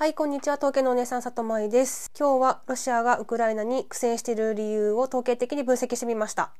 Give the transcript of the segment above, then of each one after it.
はい、こんにちは。統計のお姉さん、里舞です。今日はロシアがウクライナに苦戦している理由を統計的に分析してみました。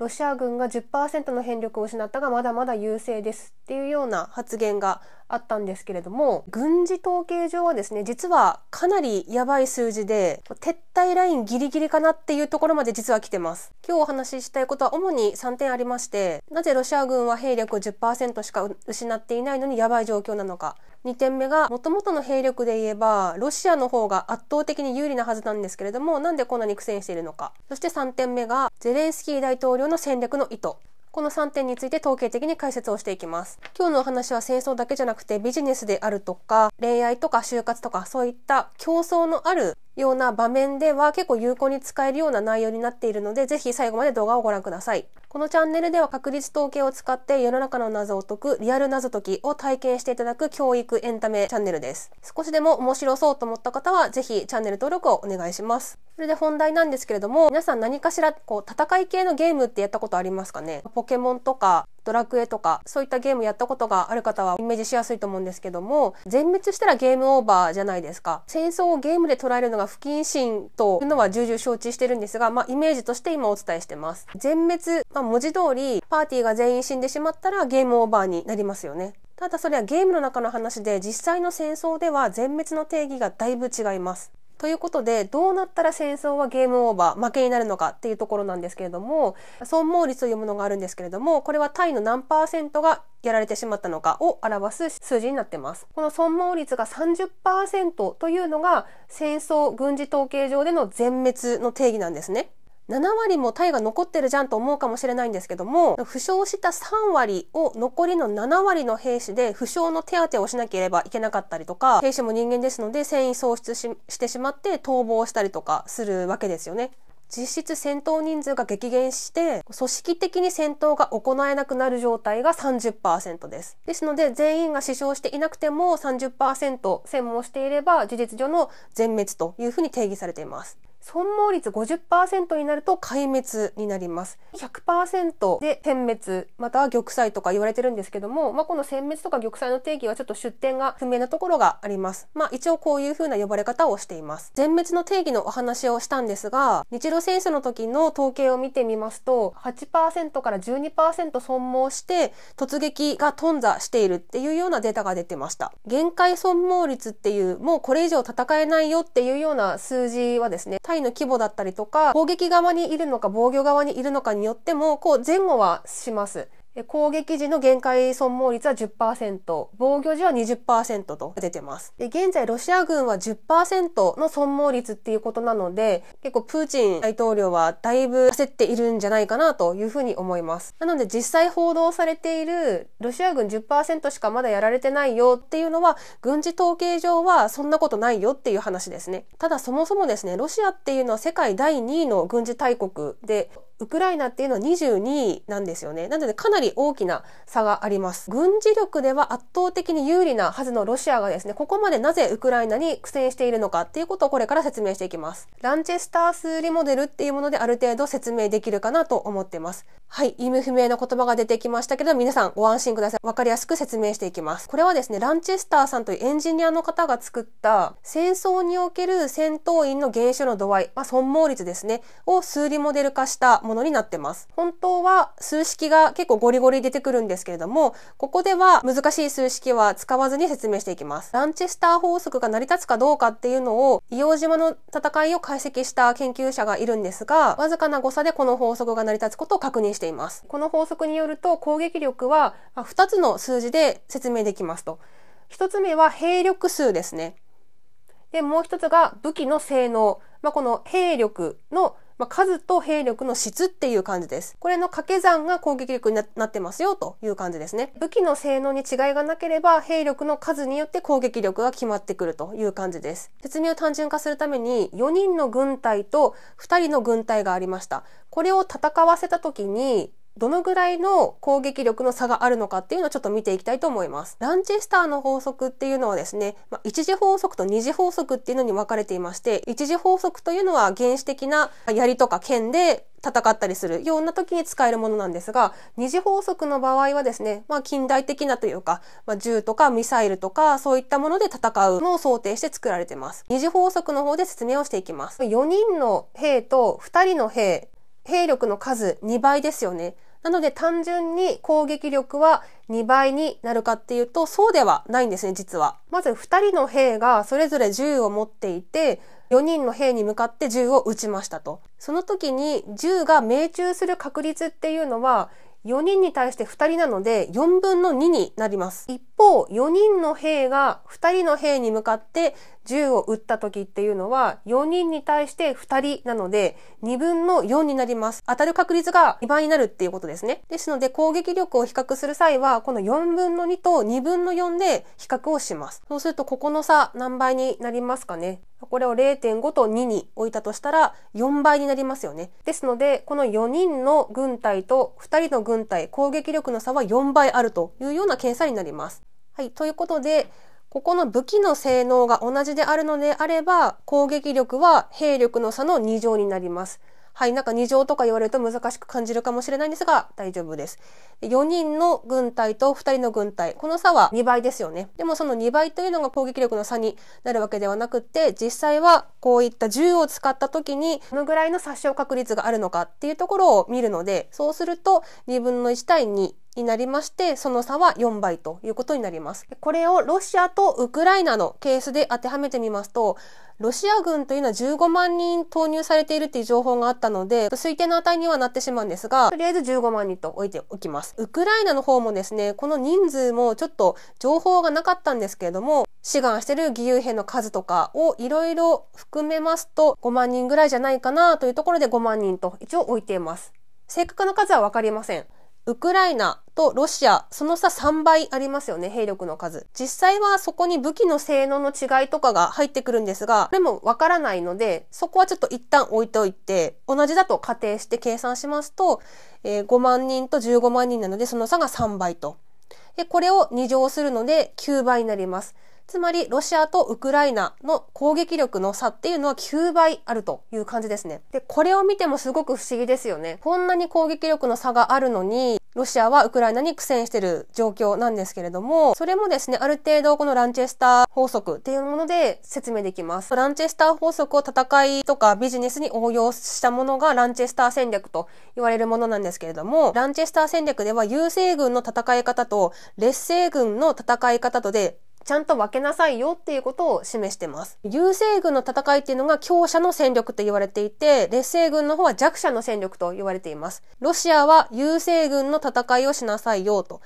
ロシア軍が10%の兵力を失ったがまだまだ優勢ですっていうような発言があったんですけれども軍事統計上はですね実はかなりやばい数字で撤退ラインギリギリかなっていうところまで実は来てます今日お話ししたいことは主に3点ありましてなぜロシア軍は兵力を10%しか失っていないのにやばい状況なのか2点目が、もともとの兵力で言えば、ロシアの方が圧倒的に有利なはずなんですけれども、なんでこんなに苦戦しているのか。そして3点目が、ゼレンスキー大統領の戦略の意図。この3点について統計的に解説をしていきます。今日のお話は戦争だけじゃなくてビジネスであるとか、恋愛とか就活とかそういった競争のあるような場面では結構有効に使えるような内容になっているので、ぜひ最後まで動画をご覧ください。このチャンネルでは確率統計を使って世の中の謎を解くリアル謎解きを体験していただく教育エンタメチャンネルです。少しでも面白そうと思った方は、ぜひチャンネル登録をお願いします。それで本題なんですけれども、皆さん何かしらこう戦い系のゲームってやったことありますかねポケモンとかドラクエとかそういったゲームやったことがある方はイメージしやすいと思うんですけども全滅したらゲームオーバーじゃないですか戦争をゲームで捉えるのが不謹慎というのは重々承知してるんですがまあイメージとして今お伝えしてます全滅、まあ、文字通りパーティーが全員死んでしまったらゲームオーバーになりますよねただそれはゲームの中の話で実際の戦争では全滅の定義がだいぶ違いますということでどうなったら戦争はゲームオーバー負けになるのかっていうところなんですけれども損耗率というものがあるんですけれどもこれはタイの何パーセントがやられてしまったのかを表す数字になってます。この損耗率が30%というのが戦争軍事統計上での全滅の定義なんですね。7割もタイが残ってるじゃんと思うかもしれないんですけども負傷した3割を残りの7割の兵士で負傷の手当てをしなければいけなかったりとか兵士も人間ですので戦意喪失してしまって逃亡したりとかするわけですよね。実質戦闘人数が激減して組織的に戦闘が行えなくなる状態が30%ですですので全員が死傷していなくても30%専門していれば事実上の全滅というふうに定義されています損耗率50%になると壊滅になります。100%で点滅、または玉砕とか言われてるんですけども、まあ、この殲滅とか玉砕の定義はちょっと出典が不明なところがあります。まあ、一応こういう風な呼ばれ方をしています。全滅の定義のお話をしたんですが、日露戦争の時の統計を見てみますと、8%から12%損耗して突撃が頓挫しているっていうようなデータが出てました。限界損耗率っていう、もうこれ以上戦えないよっていうような数字はですね、隊の規模だったりとか、攻撃側にいるのか防御側にいるのかによっても、こう前後はします。攻撃時の限界損耗率は10%、防御時は20%と出てます。で、現在ロシア軍は10%の損耗率っていうことなので、結構プーチン大統領はだいぶ焦っているんじゃないかなというふうに思います。なので実際報道されているロシア軍10%しかまだやられてないよっていうのは、軍事統計上はそんなことないよっていう話ですね。ただそもそもですね、ロシアっていうのは世界第2位の軍事大国で、ウクライナっていうのは22位なんですよね。なのでかなり大きな差があります。軍事力では圧倒的に有利なはずのロシアがですね、ここまでなぜウクライナに苦戦しているのかっていうことをこれから説明していきます。ランチェスター数理モデルっていうものである程度説明できるかなと思ってます。はい、意味不明な言葉が出てきましたけど、皆さんご安心ください。わかりやすく説明していきます。これはですね、ランチェスターさんというエンジニアの方が作った戦争における戦闘員の減少の度合い、まあ、損耗率ですね、を数理モデル化したものになってます。本当は数式が結構ゴリゴリ出てくるんですけれども、ここでは難しい数式は使わずに説明していきます。ランチスター法則が成り立つかどうかっていうのを、硫黄島の戦いを解析した研究者がいるんですが、わずかな誤差でこの法則が成り立つことを確認しています。この法則によると攻撃力は2つの数字で説明できますと。1つ目は兵力数ですね。で、もう1つが武器の性能。まあ、この兵力のまあ、数と兵力の質っていう感じです。これの掛け算が攻撃力になってますよという感じですね。武器の性能に違いがなければ兵力の数によって攻撃力が決まってくるという感じです。説明を単純化するために4人の軍隊と2人の軍隊がありました。これを戦わせた時にどのぐらいの攻撃力の差があるのかっていうのをちょっと見ていきたいと思います。ランチェスターの法則っていうのはですね、まあ、一次法則と二次法則っていうのに分かれていまして、一次法則というのは原始的な槍とか剣で戦ったりするような時に使えるものなんですが、二次法則の場合はですね、まあ近代的なというか、まあ銃とかミサイルとかそういったもので戦うのを想定して作られています。二次法則の方で説明をしていきます。4人の兵と2人の兵、兵力の数2倍ですよね。なので単純に攻撃力は2倍になるかっていうと、そうではないんですね、実は。まず2人の兵がそれぞれ銃を持っていて、4人の兵に向かって銃を撃ちましたと。その時に銃が命中する確率っていうのは、4人に対して2人なので4分の2になります。一方、4人の兵が2人の兵に向かって銃を撃った時っていうのは4人に対して2人なので2分の4になります。当たる確率が2倍になるっていうことですね。ですので攻撃力を比較する際はこの4分の2と2分の4で比較をします。そうするとここの差何倍になりますかね。これを0.5と2に置いたとしたら4倍になりますよね。ですので、この4人の軍隊と2人の軍隊、攻撃力の差は4倍あるというような検査になります。はい、ということで、ここの武器の性能が同じであるのであれば、攻撃力は兵力の差の2乗になります。はい、なんか二乗とか言われると難しく感じるかもしれないんですが、大丈夫です。4人の軍隊と2人の軍隊。この差は2倍ですよね。でもその2倍というのが攻撃力の差になるわけではなくて、実際はこういった銃を使った時に、どのぐらいの殺傷確率があるのかっていうところを見るので、そうすると2分の1対2。になりまして、その差は4倍ということになります。これをロシアとウクライナのケースで当てはめてみますと、ロシア軍というのは15万人投入されているっていう情報があったので、推定の値にはなってしまうんですが、とりあえず15万人と置いておきます。ウクライナの方もですね、この人数もちょっと情報がなかったんですけれども、志願してる義勇兵の数とかをいろいろ含めますと、5万人ぐらいじゃないかなというところで5万人と一応置いています。正確な数はわかりません。ウクライナとロシア、その差3倍ありますよね、兵力の数。実際はそこに武器の性能の違いとかが入ってくるんですが、これもわからないので、そこはちょっと一旦置いといて、同じだと仮定して計算しますと、えー、5万人と15万人なので、その差が3倍と。で、これを2乗するので9倍になります。つまりロシアとウクライナの攻撃力の差っていうのは9倍あるという感じですね。で、これを見てもすごく不思議ですよね。こんなに攻撃力の差があるのに、ロシアはウクライナに苦戦してる状況なんですけれども、それもですね、ある程度このランチェスター法則っていうもので説明できます。ランチェスター法則を戦いとかビジネスに応用したものがランチェスター戦略と言われるものなんですけれども、ランチェスター戦略では優勢軍の戦い方と劣勢軍の戦い方とでちゃんと分けなさいよっていうことを示してます。優勢軍の戦いっていうのが強者の戦力と言われていて、劣勢軍の方は弱者の戦力と言われています。ロシアは優勢軍の戦いをしなさいよと。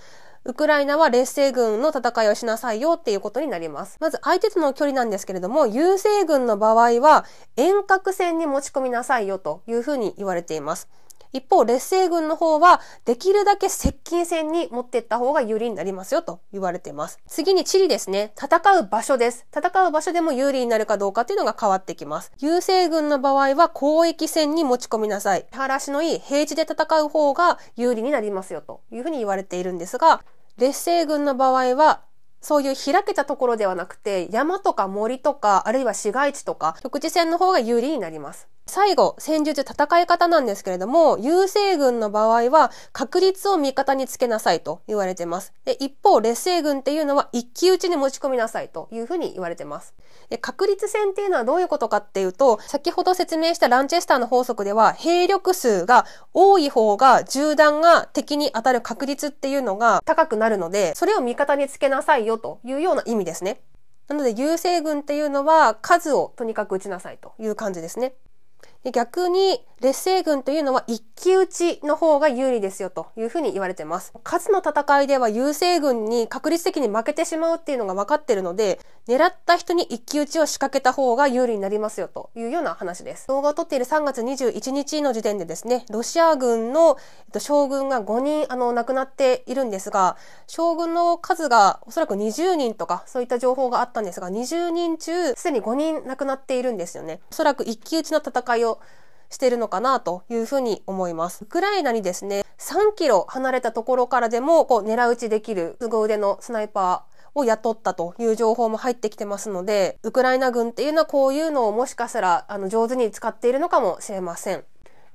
ウクライナは劣勢軍の戦いをしなさいよっていうことになります。まず相手との距離なんですけれども、優勢軍の場合は遠隔戦に持ち込みなさいよというふうに言われています。一方、劣勢軍の方は、できるだけ接近戦に持っていった方が有利になりますよと言われています。次に地理ですね。戦う場所です。戦う場所でも有利になるかどうかというのが変わってきます。優勢軍の場合は、広域戦に持ち込みなさい。原しのいい平地で戦う方が有利になりますよというふうに言われているんですが、劣勢軍の場合は、そういう開けたところではなくて、山とか森とか、あるいは市街地とか、局地戦の方が有利になります。最後、戦術戦い方なんですけれども、優勢軍の場合は確率を味方につけなさいと言われてます。で一方、劣勢軍っていうのは一騎打ちに持ち込みなさいというふうに言われてます。で確率戦っていうのはどういうことかっていうと、先ほど説明したランチェスターの法則では、兵力数が多い方が銃弾が敵に当たる確率っていうのが高くなるので、それを味方につけなさいよよというような意味ですね。なので優勢軍っていうのは数をとにかく打ちなさいという感じですね。で逆に劣勢軍というのは一騎打ちの方が有利ですよというふうに言われてます。数の戦いでは優勢軍に確率的に負けてしまうっていうのが分かってるので、狙った人に一騎打ちを仕掛けた方が有利になりますよというような話です。動画を撮っている3月21日の時点でですね、ロシア軍の将軍が5人あの亡くなっているんですが、将軍の数がおそらく20人とかそういった情報があったんですが、20人中すでに5人亡くなっているんですよね。おそらく一騎打ちの戦いをしているのかなというふうに思います。ウクライナにですね、3キロ離れたところからでもこう狙い撃ちできるすご腕のスナイパーを雇ったという情報も入ってきてますので、ウクライナ軍っていうのはこういうのをもしかしたらあの上手に使っているのかもしれません。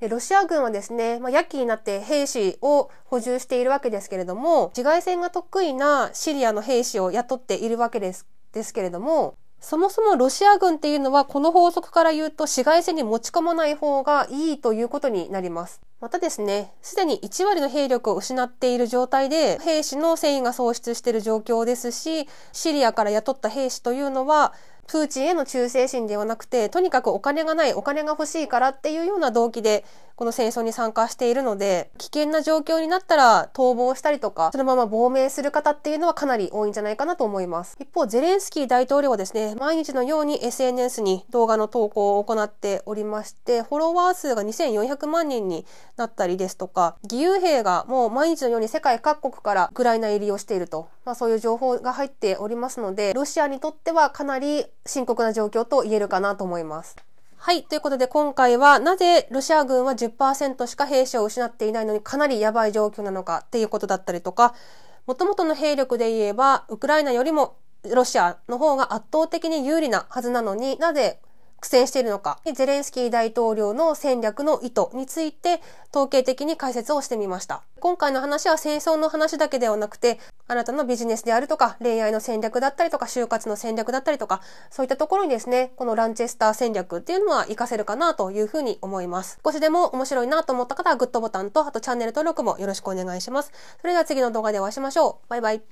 でロシア軍はですね、まあ、夜勤になって兵士を補充しているわけですけれども、紫外線が得意なシリアの兵士を雇っているわけですですけれども、そもそもロシア軍っていうのはこの法則から言うと市街戦に持ち込まない方がいいということになります。またですね、すでに1割の兵力を失っている状態で兵士の戦意が喪失している状況ですし、シリアから雇った兵士というのはプーチンへの忠誠心ではなくて、とにかくお金がない、お金が欲しいからっていうような動機でこの戦争に参加しているので、危険な状況になったら逃亡したりとか、そのまま亡命する方っていうのはかなり多いんじゃないかなと思います。一方、ゼレンスキー大統領はですね、毎日のように SNS に動画の投稿を行っておりまして、フォロワー数が2400万人になったりですとか、義勇兵がもう毎日のように世界各国からウクライナ入りをしていると、まあそういう情報が入っておりますので、ロシアにとってはかなり深刻な状況と言えるかなと思います。はい。ということで、今回は、なぜロシア軍は10%しか兵士を失っていないのにかなりやばい状況なのかっていうことだったりとか、元々の兵力で言えば、ウクライナよりもロシアの方が圧倒的に有利なはずなのになぜ苦戦しているのか、ゼレンスキー大統領の戦略の意図について統計的に解説をしてみました。今回の話は戦争の話だけではなくて、あなたのビジネスであるとか、恋愛の戦略だったりとか、就活の戦略だったりとか、そういったところにですね、このランチェスター戦略っていうのは活かせるかなというふうに思います。少しでも面白いなと思った方はグッドボタンと、あとチャンネル登録もよろしくお願いします。それでは次の動画でお会いしましょう。バイバイ。